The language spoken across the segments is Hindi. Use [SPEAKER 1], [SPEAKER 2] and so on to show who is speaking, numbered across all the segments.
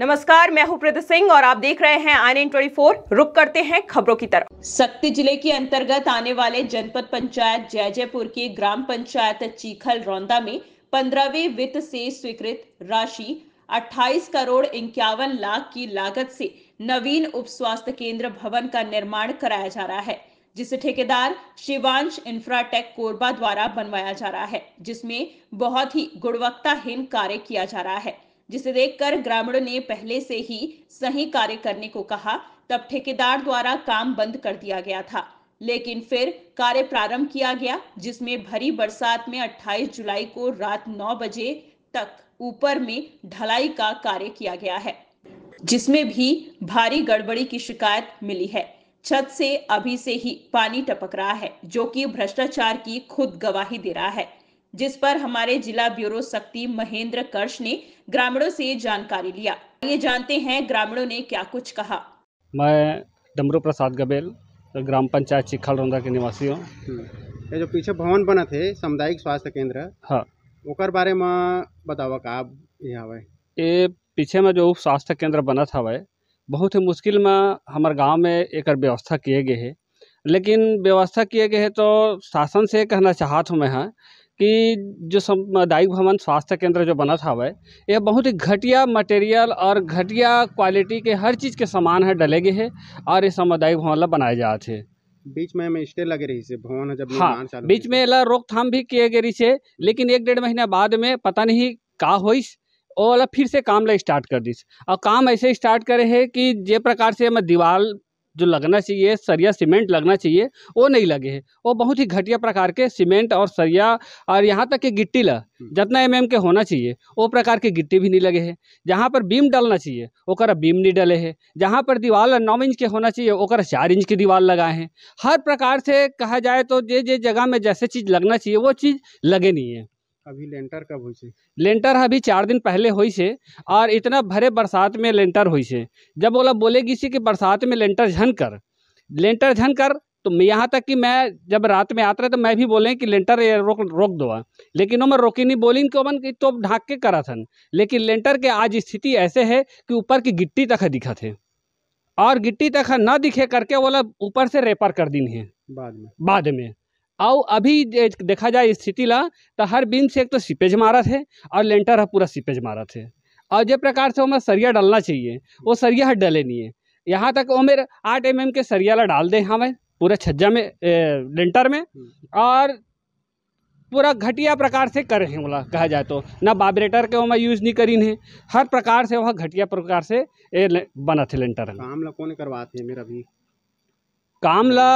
[SPEAKER 1] नमस्कार मैं हूं प्रदीप सिंह और आप देख रहे हैं आन एन ट्वेंटी रुक करते हैं खबरों की तरफ सक्ति जिले के अंतर्गत आने वाले जनपद पंचायत जय जयपुर के ग्राम पंचायत चीखल रौंदा में पंद्रहवें वित्त से स्वीकृत राशि 28 करोड़ इक्यावन लाख की लागत से नवीन उप स्वास्थ्य केंद्र भवन का निर्माण कराया जा रहा है जिसे ठेकेदार शिवांश इंफ्राटेक कोरबा द्वारा बनवाया जा रहा है जिसमें बहुत ही गुणवत्ताहीन कार्य किया जा रहा है जिसे देखकर ग्रामीणों ने पहले से ही सही कार्य करने को कहा तब ठेकेदार द्वारा काम बंद कर दिया गया था लेकिन फिर कार्य प्रारंभ किया गया जिसमें भरी बरसात में 28 जुलाई को रात 9 बजे तक ऊपर में ढलाई का कार्य किया गया है जिसमें भी भारी गड़बड़ी की शिकायत मिली है छत से अभी से ही पानी टपक रहा है जो कि भ्रष्टाचार की खुद गवाही दे रहा है जिस पर हमारे जिला ब्यूरो शक्ति महेंद्र कर्ष ने ग्रामीणों से जानकारी लिया ये जानते हैं ग्रामीणों ने क्या कुछ कहा
[SPEAKER 2] मैं डमरू प्रसाद गबेल ग्राम पंचायत चिखल रौंदा के निवासी हूँ हम्म। ये जो पीछे भवन बना थे सामुदायिक स्वास्थ्य केंद्र हाँ बारे में बताओ का ये पीछे में जो उप स्वास्थ्य केंद्र बना था वह बहुत ही मुश्किल में हमारे गांव में एक व्यवस्था किए गए है लेकिन व्यवस्था किए गए है तो शासन से कहना चाहता हूँ मैं हाँ कि जो सामुदायिक भवन स्वास्थ्य केंद्र जो बना था वह यह बहुत ही घटिया मटेरियल और घटिया क्वालिटी के हर चीज़ के सामान है डले गए हैं और ये सामुदायिक भवन ला बनाए जाते हैं बीच में हमें स्टे लगे रही से भवन जब हाँ बीच में ला रोकथाम भी किए गए से लेकिन एक डेढ़ महीना बाद में पता नहीं का हो और फिर से काम ला स्टार्ट कर दीस और काम ऐसे स्टार्ट करे है कि जे प्रकार से हमें दीवार जो लगना चाहिए सरिया सीमेंट लगना चाहिए वो नहीं लगे है वो बहुत ही घटिया प्रकार के सीमेंट और सरिया और यहाँ तक कि गिट्टी ला हम्म। जितना एम के होना चाहिए वो प्रकार के गिट्टी भी नहीं लगे है जहाँ पर बीम डालना चाहिए ओकर बीम नहीं डले है जहाँ पर दीवार नौ इंच के होना चाहिए ओकर चार इंच की दीवार लगाए हैं हर प्रकार से कहा जाए तो जे जे जगह में जैसे चीज़ लगना चाहिए वो चीज़ लगे नहीं है अभी लेंटर कब हुई लेंटर अभी चार दिन पहले हुई से और इतना भरे बरसात में लेंटर हुई से जब बोला बोलेगी सी कि बरसात में लेंटर झन कर लेंटर झन कर तो यहाँ तक कि मैं जब रात में आते रहे तो मैं भी बोले कि लेंटर ये रोक रोक दो लेकिन मैं रोकी नहीं बोली कौन कि तो ढाक के करा था लेकिन लेंटर के आज स्थिति ऐसे है कि ऊपर की गिट्टी तक दिखा थे और गिट्टी तक न दिखे करके बोला ऊपर से रेपर कर दिन है बाद में बाद में और अभी देखा जाए स्थिति ला तो हर बीम से एक तो सीपेज मारत है और लेंटर है पूरा सीपेज मारा थे और जो प्रकार से हमें सरिया डालना चाहिए वो सरिया हट डाले नहीं है यहाँ तक वो मेरे आठ एम एम के सरिया ला डाल दे हमें हाँ पूरा छज्जा में ए, लेंटर में और पूरा घटिया प्रकार से करे हैं बोला कहा जाए तो ना बाबरेटर के वहाँ यूज नहीं करी है हर प्रकार से वह घटिया प्रकार से ए, बना थे लेंटर काम ला कौन करवाते हैं मेरा भी काम ला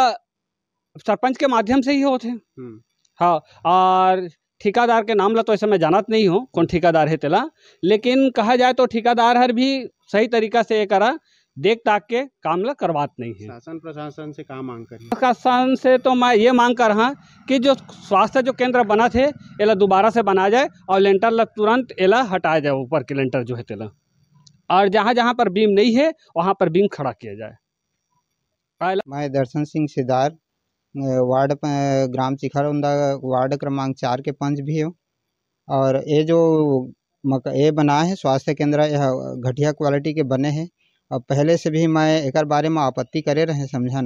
[SPEAKER 2] सरपंच के माध्यम से ही होते हम्म। हाँ और ठेकादार के नाम ला तो ऐसे मैं जानत नहीं हूँ कौन ठेकादार है तेला लेकिन कहा जाए तो ठेकादार हर भी सही तरीका से ये करा देख ताक के काम ला करवात नहीं है शासन प्रशासन से क्या मांग कर प्रशासन से तो मैं ये मांग कर रहा कि जो स्वास्थ्य जो केंद्र बना थे एला दोबारा से बनाया जाए और लेंटर ला तुरंत एला हटाया जाए ऊपर के लेंटर जो है तेला और जहाँ जहाँ पर बीम नहीं है वहाँ पर बीम खड़ा किया जाए मैं दर्शन सिंह सिदार वार्ड ग्राम शिखर उनका वार्ड क्रमांक चार के पंच भी हो और ये जो मक ये बना है स्वास्थ्य केंद्र यह घटिया क्वालिटी के बने हैं और पहले से भी मैं एक बारे में आपत्ति करे रहे समझाना